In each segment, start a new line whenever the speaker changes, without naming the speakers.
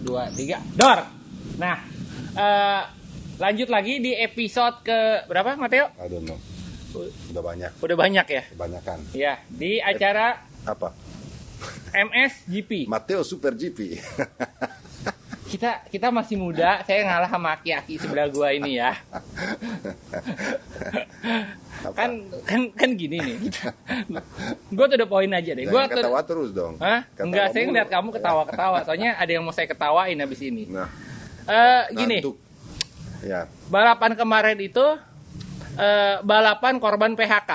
dua tiga dor nah uh, lanjut lagi di episode ke berapa Mateo aduh know. udah banyak udah banyak ya kebanyakan ya di acara
apa? MS GP. Mateo Super GP
kita kita masih muda, saya ngalah sama aki-aki sebelah gua ini ya. kan kan kan gini nih. gua tuh udah poin aja deh. Gua ketawa ter... terus dong. Hah? Ketawa Enggak, saya ngeliat kamu ketawa-ketawa. Soalnya ada yang mau saya ketawain habis ini. Nah. Uh, gini. Ya. Balapan kemarin itu uh, balapan korban PHK.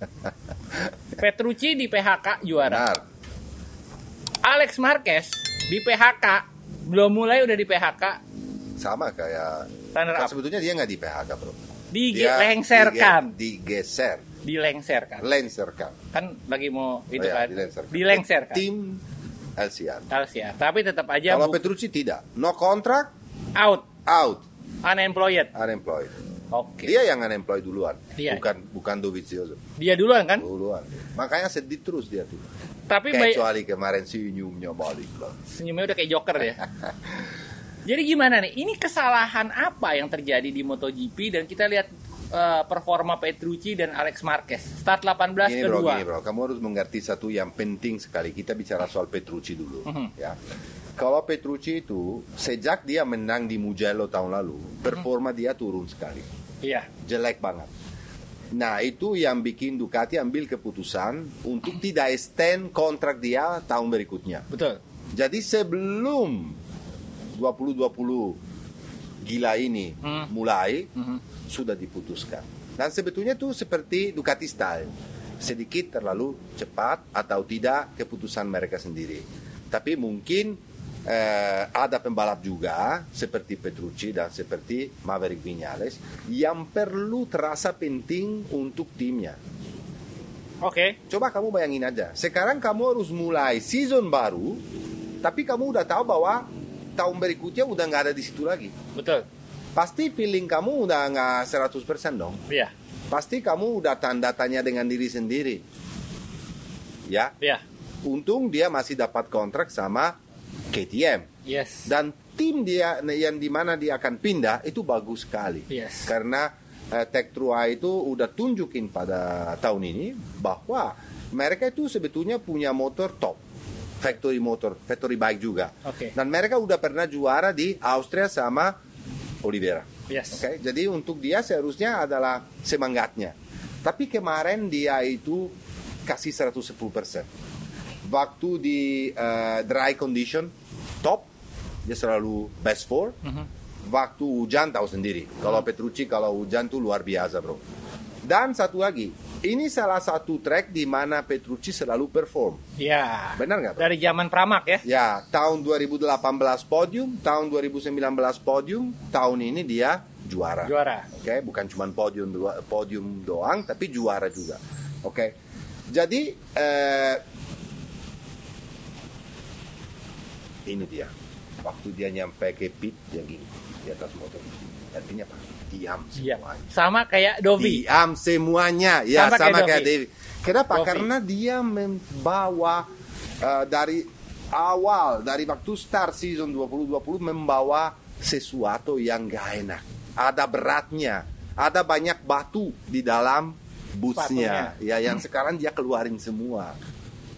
Petrucci di PHK juara. Benar. Alex Marquez di PHK belum mulai udah di PHK sama
kayak kan sebetulnya dia nggak di PHK bro dilengserkan digeser
dilengserkan lengserkan kan lagi mau oh itu oh, ya, kan dilengserkan, dilengserkan. tim LCR LCR tapi tetap aja kalau
Petrucci tidak no kontrak out out unemployed unemployed Oke. Okay. Dia yang unemployed duluan, dia. bukan bukan Dovizioso. Dia duluan kan? Duluan. Makanya sedih terus dia tuh. Tapi kecuali kemarin senyumnya balik loh.
Senyumnya udah kayak Joker ya. Jadi gimana nih? Ini kesalahan apa yang terjadi di MotoGP dan kita lihat uh, performa Petrucci dan Alex Marquez. Start 18 gini kedua. Bro, gini bro, kamu
harus mengerti satu yang penting sekali. Kita bicara soal Petrucci dulu, mm-hmm. ya. Kalau Petrucci itu sejak dia menang di Mugello tahun lalu, mhm. performa mm-hmm. dia turun sekali. Iya. Yeah. Jelek banget Nah itu yang bikin Ducati ambil keputusan untuk tidak extend kontrak dia tahun berikutnya. Betul. Jadi sebelum 2020 gila ini hmm. mulai hmm. sudah diputuskan. Dan sebetulnya itu seperti Ducati style, sedikit terlalu cepat atau tidak keputusan mereka sendiri. Tapi mungkin eh, ada pembalap juga seperti Petrucci dan seperti Maverick Vinales yang perlu terasa penting untuk timnya. Oke. Okay. Coba kamu bayangin aja. Sekarang kamu harus mulai season baru, tapi kamu udah tahu bahwa tahun berikutnya udah nggak ada di situ lagi. Betul. Pasti feeling kamu udah nggak 100% dong. Iya. Yeah. Pasti kamu udah tanda tanya dengan diri sendiri. Ya. Iya. Yeah. Untung dia masih dapat kontrak sama KTM. Yes. Dan tim dia yang dimana dia akan pindah itu bagus sekali. Yes. Karena uh, Tech Trua itu udah tunjukin pada tahun ini bahwa mereka itu sebetulnya punya motor top. Factory motor, factory bike juga. Okay. Dan mereka udah pernah juara di Austria sama Oliveira. Yes. Okay? Jadi untuk dia seharusnya adalah semangatnya. Tapi kemarin dia itu kasih 110 persen Waktu di uh, dry condition, top, dia selalu best four. Mm-hmm. Waktu hujan tahu sendiri. Kalau mhm. Petrucci kalau hujan tuh luar biasa bro. Dan satu lagi, ini salah satu track di mana Petrucci selalu perform. Ya. Benar nggak?
Dari zaman Pramak ya? Ya,
tahun 2018 podium, tahun 2019 podium, tahun ini dia juara. Juara. Oke, okay? bukan cuma podium podium doang, tapi juara juga. Oke. Okay? Jadi eh, ini dia waktu dia nyampe ke pit dia gini di atas motor
artinya apa diam iya. semuanya ya. sama kayak Dovi diam semuanya ya sama, sama kayak, kayak Dovi kenapa Dovi. karena
dia membawa uh, dari awal dari waktu start season 2020 membawa sesuatu yang gak enak ada beratnya ada banyak batu di dalam busnya Sepatunya. ya yang hmm. sekarang dia keluarin semua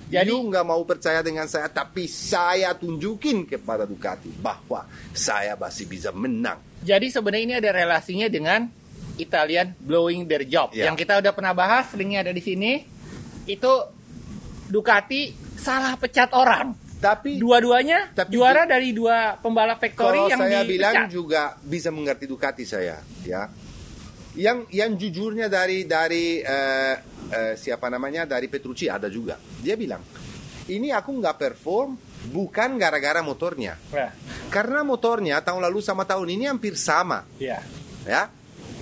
jadi you nggak mau percaya dengan saya, tapi saya tunjukin kepada Ducati bahwa saya masih bisa menang.
Jadi sebenarnya ini ada relasinya dengan Italian blowing their job yeah. yang kita udah pernah bahas, linknya ada di sini. Itu Ducati salah pecat orang. Tapi dua-duanya tapi juara dari dua pembalap factory kalau yang saya dipecat. bilang
juga bisa mengerti Ducati saya, ya yang yang jujurnya dari dari uh, uh, siapa namanya dari Petrucci ada juga dia bilang ini aku nggak perform bukan gara-gara motornya yeah. karena motornya tahun lalu sama tahun ini hampir sama yeah. ya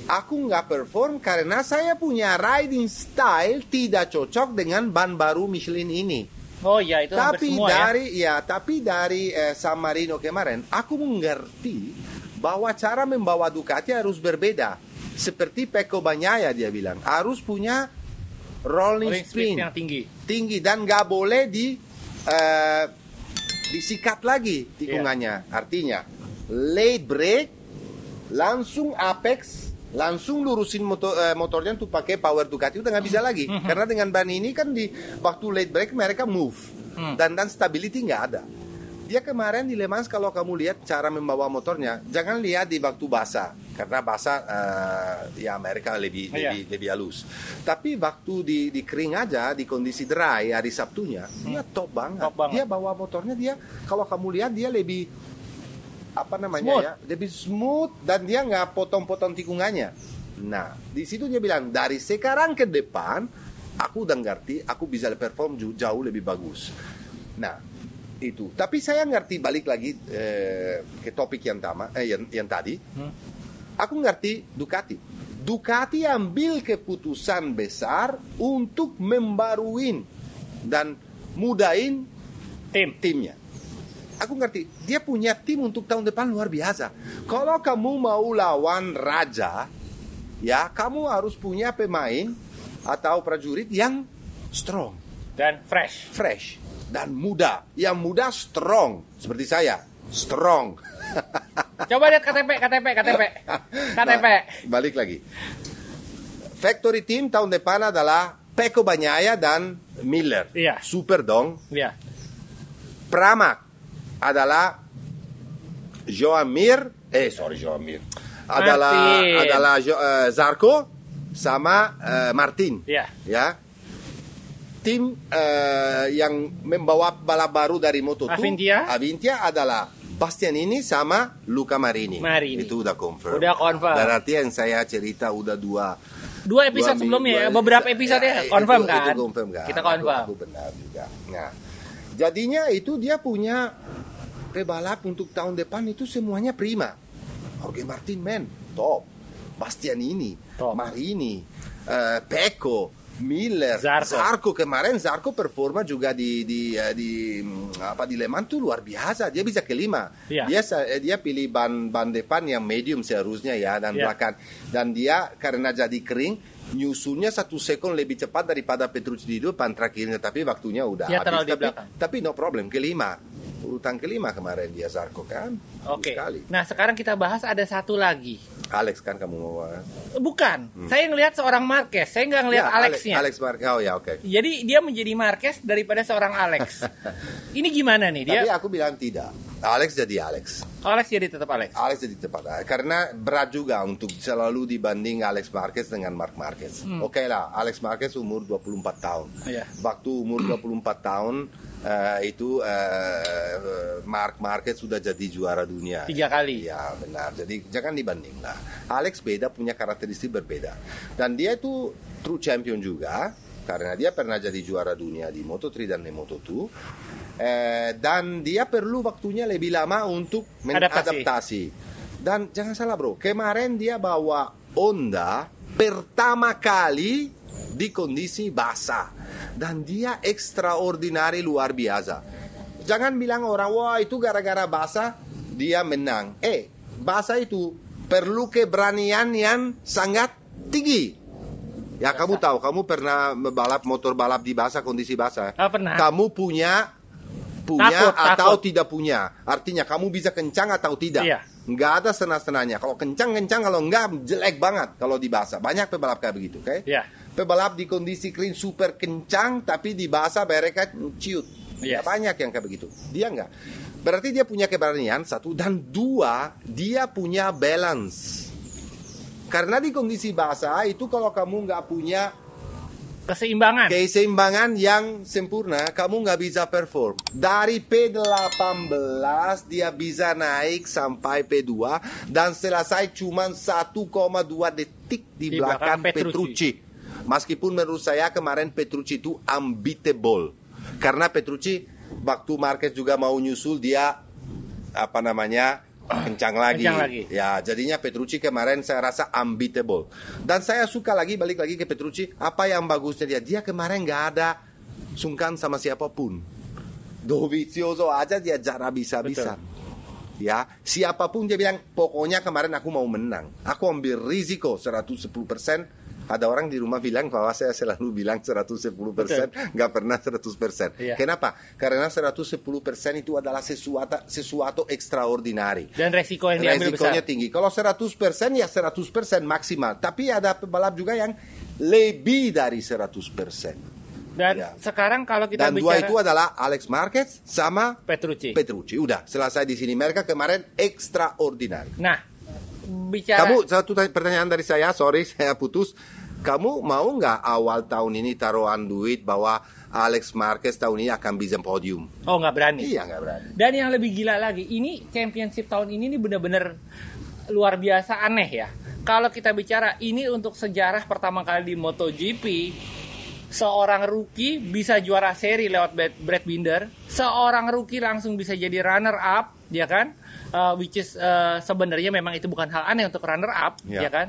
aku nggak perform karena saya punya riding style tidak cocok dengan ban baru Michelin ini
Oh iya itu tapi semua, ya. dari
ya. ya tapi dari eh, San Marino kemarin aku mengerti bahwa cara membawa Ducati harus berbeda seperti Peko Banyaya dia bilang harus punya rolling, rolling yang tinggi tinggi dan nggak boleh di uh, disikat lagi tikungannya yeah. artinya late break langsung apex langsung lurusin motor, uh, eh, motornya tuh pakai power Ducati udah nggak bisa lagi mhm. karena dengan ban ini kan di waktu late break mereka move mm. dan dan stability nggak ada dia kemarin di Le Mans kalau kamu lihat cara membawa motornya jangan lihat di waktu basah karena bahasa uh, ya Amerika lebih iya. lebih, yeah. lebih halus. Tapi waktu di, di kering aja di kondisi dry hari Sabtunya hmm. dia top banget. top banget. Dia bawa motornya dia kalau kamu lihat dia lebih apa namanya smooth. ya lebih smooth dan dia nggak potong-potong tikungannya. Nah di situ dia bilang dari sekarang ke depan aku udah ngerti aku bisa perform jauh lebih bagus. Nah itu. Tapi saya ngerti balik lagi eh, ke topik yang, tama, eh, yang, yang tadi. Hmm Aku ngerti Ducati. Ducati ambil keputusan besar untuk membaruin dan mudain tim timnya. Aku ngerti, dia punya tim untuk tahun depan luar biasa. Kalau kamu mau lawan raja, ya kamu harus punya pemain atau prajurit yang strong dan fresh. Fresh dan muda. Yang muda strong seperti saya. Strong.
Coba lihat KTP, KTP, KTP.
KTP. Nah, balik lagi. Factory team tahun depan adalah Peko Banyaya dan Miller. Iya. Super dong. Iya. Pramak adalah Joan Mir, eh sorry Joan Mir.
Adalah Martin. adalah
jo, uh, eh, Zarko sama uh, Martin. Iya. Ya. Tim uh, yang membawa balap baru dari Moto2 Avintia, Avintia adalah ini sama Luca Marini. Marini. Itu udah confirm. Udah confirm. Berarti yang saya cerita udah dua dua episode dua, sebelumnya dua, ya, beberapa episode ya, ya confirm itu, kan? Itu confirm kan? Kita confirm. Aku, aku benar juga. Nah, jadinya itu dia punya pebalap untuk tahun depan itu semuanya prima. Jorge Martin men, top. ini, top. Marini, eh, Pecco, Miller, Zarko. Zarco kemarin Zarko performa juga di di eh, di, mm, apa di Leman tuh luar biasa. Dia bisa kelima. Yeah. Dia eh, dia pilih ban ban depan yang medium seharusnya ya dan yeah. belakang. Dan dia karena jadi kering nyusunya satu second lebih cepat daripada Petrucci di depan terakhirnya tapi waktunya udah yeah, habis tapi, tapi no problem kelima urutan kelima kemarin dia Zarko kan oke
okay. nah sekarang kita bahas ada satu lagi
Alex kan kamu mau
bukan hmm. saya ngelihat seorang Marquez saya nggak ngelihat ya, Alexnya Alex, Alex
Marquez oh ya oke okay.
jadi dia menjadi Marquez daripada seorang Alex ini gimana nih dia tapi aku bilang tidak
Alex jadi Alex.
Alex jadi tetap Alex. Alex jadi tetap Alex. Karena
berat juga untuk selalu dibanding Alex Marquez dengan Mark Marquez. Hmm. Oke okay lah, Alex Marquez umur 24 tahun. Yeah. Waktu umur 24 tahun uh, itu uh, eh, Mark Marquez sudah jadi juara dunia. Tiga kali. Ya benar. Jadi jangan dibanding lah. Alex beda punya karakteristik berbeda. Dan dia itu true champion juga karena dia pernah jadi juara dunia di Moto3 dan di Moto2 eh, dan dia perlu waktunya lebih lama untuk mengadaptasi. Dan jangan salah bro, kemarin dia bawa onda pertama kali di kondisi basah dan dia extraordinary luar biasa. Jangan bilang orang wah itu gara-gara basah dia menang. Eh, basah itu perlu keberanian yang sangat tinggi. Ya kamu tahu, kamu pernah balap motor balap di basah kondisi basah. Oh, Kamu punya punya takut, atau takut. tidak punya. Artinya kamu bisa kencang atau tidak. Iya. Nggak ada senang-senangnya. Kalau kencang-kencang, kalau nggak jelek banget kalau di bahasa. Banyak pebalap kayak begitu, oke? Okay? Iya. Pebalap di kondisi clean super kencang, tapi di bahasa mereka ciut. Yes. Iya. banyak yang kayak begitu. Dia enggak. Berarti dia punya keberanian, satu. Dan dua, dia punya balance. Karena di kondisi bahasa itu kalau kamu nggak punya keseimbangan. Keseimbangan yang sempurna, kamu nggak bisa perform. Dari P18 dia bisa naik sampai P2 dan selesai cuma 1,2 detik di, di belakang, belakang Petrucci. Petrucci. Meskipun menurut saya kemarin Petrucci itu unbeatable. Karena Petrucci waktu market juga mau nyusul dia apa namanya kencang lagi. kencang lagi. Ya, jadinya Petrucci kemarin saya rasa unbeatable. Dan saya suka lagi balik lagi ke Petrucci, apa yang bagusnya dia? Dia kemarin nggak ada sungkan sama siapapun. Dovizioso aja dia jarak bisa-bisa. Ya, siapapun dia bilang pokoknya kemarin aku mau menang. Aku ambil risiko 110% ada orang di rumah bilang bahwa saya selalu bilang 110 persen, nggak pernah 100 persen. Yeah. Kenapa? Karena 110 persen itu adalah sesuatu, sesuatu extraordinary
Dan resiko yang diambil Resikonya besar.
tinggi. Kalau 100 persen ya 100 persen maksimal. Tapi ada pebalap juga yang lebih dari 100 persen.
Dan ya. sekarang kalau kita Dan bicara... dua itu adalah
Alex Marquez sama Petrucci. Petrucci. Udah, selesai di sini. Mereka kemarin extraordinary.
Nah, bicara kamu
satu pertanyaan dari saya sorry saya putus kamu mau nggak awal tahun ini taruhan duit bahwa Alex Marquez tahun ini akan bisa podium?
Oh nggak berani. Iya nggak berani. Dan yang lebih gila lagi, ini championship tahun ini ini benar-benar luar biasa aneh ya. Kalau kita bicara ini untuk sejarah pertama kali di MotoGP, seorang rookie bisa juara seri lewat Brad Binder, seorang rookie langsung bisa jadi runner up, ya kan? Uh, which is uh, sebenarnya memang itu bukan hal aneh untuk runner up, yeah. ya kan?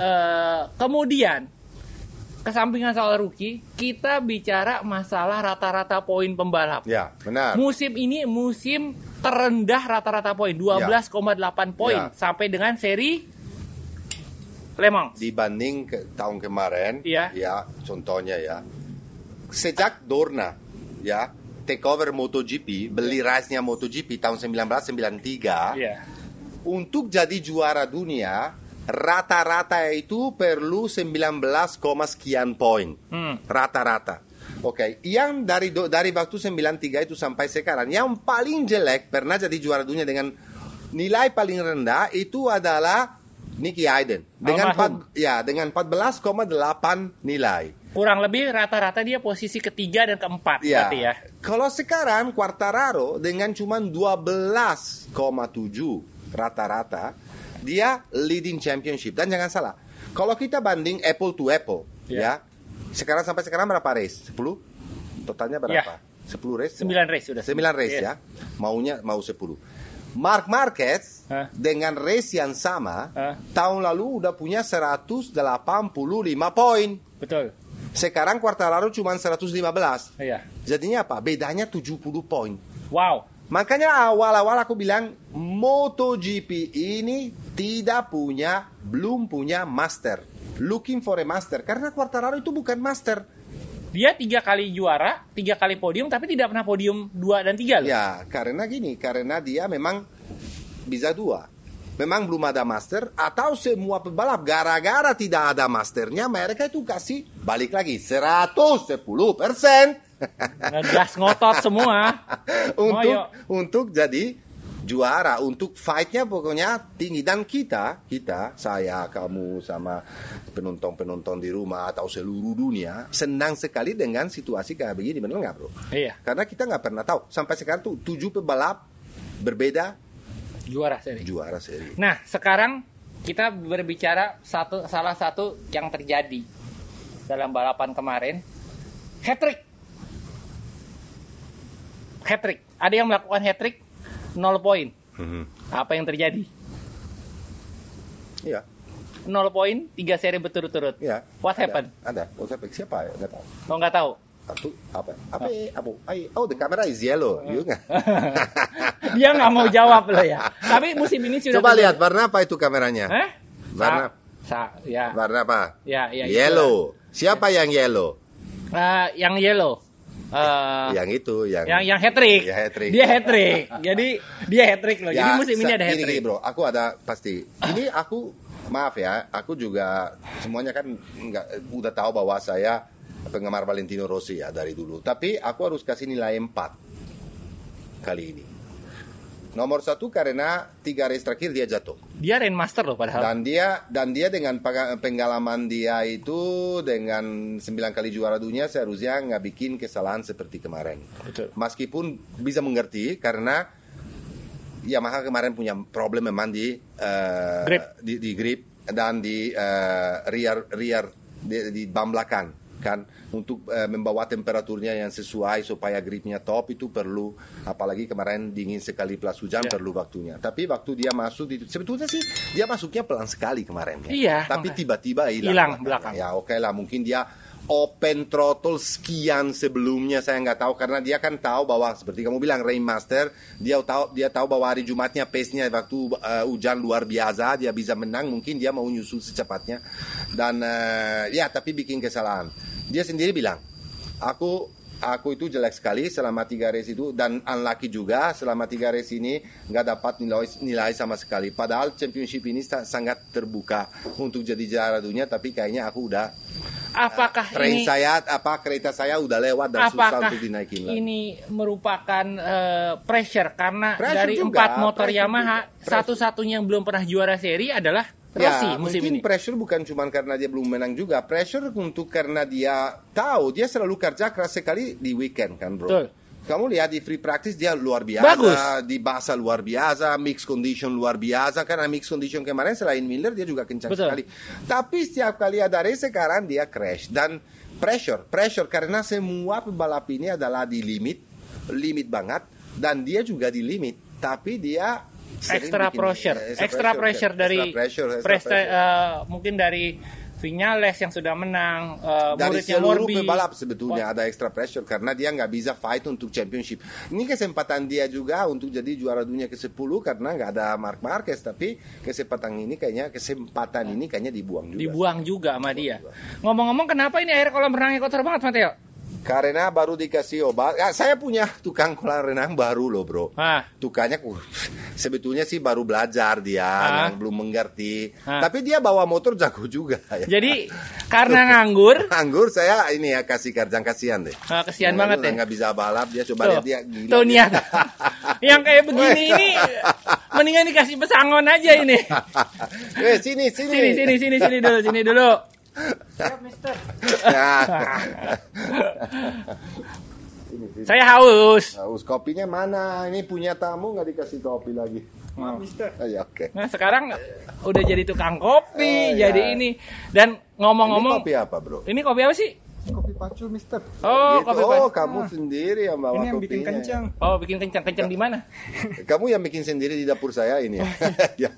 Uh, kemudian kesampingan soal rookie, kita bicara masalah rata-rata poin pembalap.
Ya, benar. Musim
ini musim terendah rata-rata poin, 12,8 ya. poin yeah. sampai dengan seri
Lemong. Dibanding ke, tahun kemarin, yeah. ya, contohnya ya. Sejak Dorna, ya, takeover MotoGP, beli yeah. Iya. MotoGP tahun 1993. Yeah. Iya. Untuk jadi juara dunia, rata-rata itu perlu 19, sekian poin. Hmm. Rata-rata. Oke, okay. yang dari dari waktu 93 itu sampai sekarang yang paling jelek pernah jadi juara dunia dengan nilai paling rendah itu adalah Nicky Aiden dengan 4, ya dengan 14,8 nilai
kurang lebih rata-rata dia posisi ketiga dan keempat ya. berarti ya. Kalau sekarang Quartararo
dengan cuma 12,7 rata-rata dia leading championship dan jangan salah. Kalau kita banding apple to apple ya. ya sekarang sampai sekarang berapa race? 10? Totalnya iya. berapa? Ya.
10 race? 9 race sudah. 9 race ya. ya.
Maunya mau 10. Mark Marquez huh? dengan race yang sama huh? tahun lalu udah punya 185 poin. Betul. Sekarang Quartararo cuma 115. Iya. Jadinya apa? Bedanya 70 poin. Wow. Makanya awal-awal aku bilang MotoGP ini tidak punya, belum punya master. Looking for a master. Karena Quartararo itu bukan master.
Dia tiga kali juara, tiga kali podium, tapi tidak pernah podium dua dan tiga loh. Ya,
karena gini, karena dia memang bisa dua memang belum ada master atau semua pembalap gara-gara tidak ada masternya mereka itu kasih balik lagi 110 persen ngegas ngotot semua untuk oh, untuk jadi juara untuk fightnya pokoknya tinggi dan kita kita saya kamu sama penonton penonton di rumah atau seluruh dunia senang sekali dengan situasi kayak begini benar nggak bro? Iya. Karena kita nggak pernah tahu sampai sekarang tuh tujuh pembalap berbeda juara seri. Juara seri.
Nah, sekarang kita berbicara satu salah satu yang terjadi dalam balapan kemarin, hat trick. Hat trick. Ada yang melakukan hat trick 0 poin. Hmm. Apa yang terjadi? Iya. 0 poin, 3 seri berturut-turut. Iya. What ada, happened? Ada. What happened? Siapa ya? Enggak tahu. Oh, enggak tahu satu apa apa
apa oh the camera is yellow oh. you iya nggak
dia nggak mau jawab loh ya tapi musim ini sudah coba lihat
warna apa itu kameranya eh? warna sa, sa, ya. warna apa
ya, ya, yellow
Ya. siapa ya. yang yellow
uh, yang yellow Uh, yang
itu yang yang yang hat trick. Ya, hat Dia hat trick.
Jadi dia hat trick loh. Ya, Jadi musim ini ada hat trick. bro,
aku ada pasti.
Ini aku
maaf ya, aku juga semuanya kan nggak udah tahu bahwa saya penggemar Valentino Rossi ya dari dulu. Tapi aku harus kasih nilai 4 kali ini. Nomor satu karena tiga race terakhir dia jatuh.
Dia rain master loh padahal.
Dan dia dan dia dengan pengalaman dia itu dengan sembilan kali juara dunia seharusnya nggak bikin kesalahan seperti kemarin. Betul. Meskipun bisa mengerti karena Yamaha kemarin punya problem memang di uh, grip. Di, di grip dan di uh, rear rear di, di bam belakang kan untuk eh, membawa temperaturnya yang sesuai supaya gripnya top itu perlu apalagi kemarin dingin sekali plus hujan yeah. perlu waktunya tapi waktu dia masuk di, sebetulnya sih dia masuknya pelan sekali kemarin ya yeah, tapi okay. tiba-tiba hilang hilang belakang ya oke okay lah mungkin dia open throttle sekian sebelumnya saya nggak tahu karena dia kan tahu bahwa seperti kamu bilang Rainmaster dia tahu dia tahu bahwa hari Jumatnya pace-nya waktu uh, hujan luar biasa dia bisa menang mungkin dia mau nyusul secepatnya dan uh, ya tapi bikin kesalahan dia sendiri bilang, aku aku itu jelek sekali selama tiga race itu dan unlucky juga selama tiga race ini nggak dapat nilai nilai sama sekali. Padahal championship ini sangat terbuka untuk jadi juara dunia, tapi kayaknya aku udah
apakah uh, train ini saya
apa kereta saya udah lewat dan susah untuk dinaikin lagi.
Ini merupakan uh, pressure karena pressure dari juga, empat motor Yamaha satu-satunya yang belum pernah juara seri adalah Ya, Rossi musim
mungkin ini. pressure bukan cuma karena dia belum menang juga, pressure untuk karena dia tahu dia selalu kerja keras sekali di weekend kan bro. Betul. Kamu lihat di free practice dia luar biasa, Bagus. di bahasa luar biasa, mix condition luar biasa karena mix condition kemarin selain Miller dia juga kencang Betul. sekali. Tapi setiap kali ada race sekarang dia crash dan pressure, pressure karena semua pembalap ini adalah di limit, limit banget dan dia juga di limit, tapi dia extra bikin, pressure, eh, extra, extra pressure, dari extra pressure, extra pressure. uh,
mungkin dari Vinales yang sudah menang uh, dari seluruh Morbi. pebalap
sebetulnya ada extra pressure karena dia nggak bisa fight untuk championship ini kesempatan dia juga untuk jadi juara dunia ke 10 karena nggak ada Mark Marquez tapi kesempatan ini kayaknya kesempatan ini kayaknya dibuang juga
dibuang juga sama dia ngomong-ngomong kenapa ini air kolam renangnya kotor banget Mateo
karena baru dikasih obat. Ya, saya punya tukang kolam renang baru loh bro. Ah. Tukangnya uh, sebetulnya sih baru belajar dia, ah. belum mengerti. Ah. Tapi dia bawa motor jago juga. Ya. Jadi karena nganggur. nganggur saya ini ya kasih kerjaan kasihan deh. Ah, kasihan nah, banget ya. Nggak bisa balap dia coba lihat dia. Gila, tuh
niat. yang kayak begini ini mendingan dikasih pesangon aja ini. Weh, sini, sini. Sini sini sini sini dulu sini dulu. Saya, mister. Ya. Saya haus.
Haus kopinya mana? Ini punya tamu nggak dikasih kopi lagi. Maaf, Mister. Oh, ya, oke. Okay. Nah,
sekarang udah jadi tukang kopi, oh, iya. jadi ini. Dan ngomong-ngomong, ini kopi apa, Bro? Ini kopi apa sih? Kopi pacu, Mister. Oh, gitu. kopi pacu. Oh, kamu ah. sendiri yang bawa ini yang kopinya. bikin kencang. Oh, bikin kencang. Kencang di mana?
kamu yang bikin sendiri di dapur saya ini. Oh. Ya?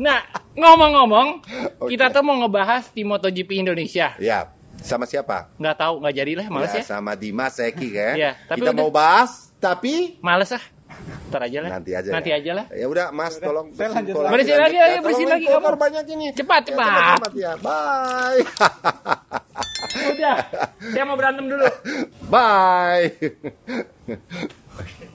nah, Ngomong-ngomong, okay. Oh, kita iya. tuh mau ngebahas tim MotoGP Indonesia.
Ya, sama siapa?
Nggak tahu, nggak jadi lah, males ya. ya.
Sama Dimas, Eki kan. ya, tapi kita udah... mau bahas, tapi males ah. Ntar aja lah. Nanti aja. Nanti ya. aja lah. Ya udah, Mas, udah, tolong bersih lanjut. Lagi, bersih lagi, ya, bersihin lagi.
Kotor banyak ini. Cepat, ya, cepat. Ya, cepat, cepat ya. Bye. udah, saya mau berantem dulu. Bye.